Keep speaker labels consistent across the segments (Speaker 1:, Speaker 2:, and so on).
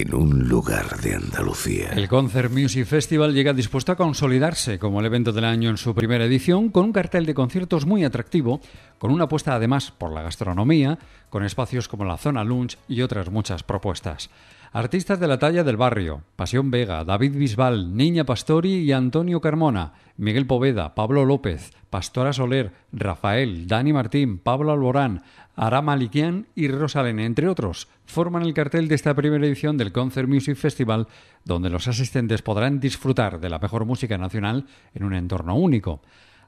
Speaker 1: en un lugar de Andalucía. El Concert Music Festival llega dispuesto a consolidarse como el evento del año en su primera edición, con un cartel de conciertos muy atractivo, con una apuesta además por la gastronomía, con espacios como la zona lunch y otras muchas propuestas. Artistas de la talla del barrio, Pasión Vega, David Bisbal, Niña Pastori y Antonio Carmona, Miguel Poveda, Pablo López, Pastora Soler, Rafael, Dani Martín, Pablo Alborán, Arama Liquián y Rosalén, entre otros, forman el cartel de esta primera edición del Concert Music Festival, donde los asistentes podrán disfrutar de la mejor música nacional en un entorno único.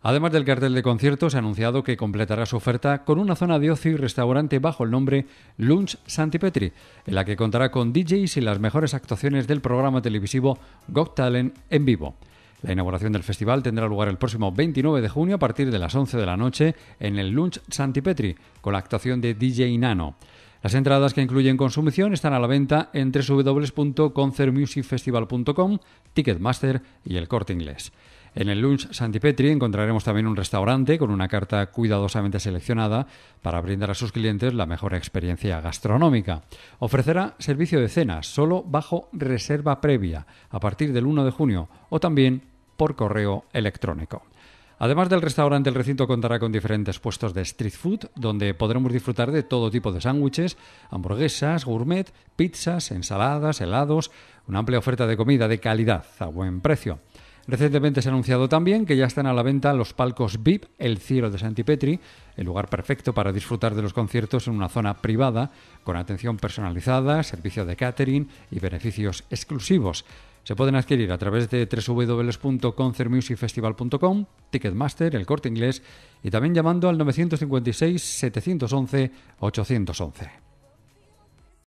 Speaker 1: Además del cartel de conciertos, se ha anunciado que completará su oferta con una zona de ocio y restaurante bajo el nombre Lunch Santipetri, en la que contará con DJs y las mejores actuaciones del programa televisivo Got Talent en vivo. La inauguración del festival tendrá lugar el próximo 29 de junio a partir de las 11 de la noche en el Lunch Santipetri, con la actuación de DJ Nano. Las entradas que incluyen consumición están a la venta en www.concertmusicfestival.com, Ticketmaster y el Corte Inglés. En el Lunch Santipetri encontraremos también un restaurante con una carta cuidadosamente seleccionada para brindar a sus clientes la mejor experiencia gastronómica. Ofrecerá servicio de cena solo bajo reserva previa a partir del 1 de junio o también por correo electrónico. Además del restaurante, el recinto contará con diferentes puestos de street food, donde podremos disfrutar de todo tipo de sándwiches, hamburguesas, gourmet, pizzas, ensaladas, helados, una amplia oferta de comida de calidad a buen precio. Recientemente se ha anunciado también que ya están a la venta los palcos VIP, El Cielo de Santipetri, el lugar perfecto para disfrutar de los conciertos en una zona privada, con atención personalizada, servicio de catering y beneficios exclusivos. Se pueden adquirir a través de www.concertmusicfestival.com, Ticketmaster, El Corte Inglés y también llamando al 956 711 811.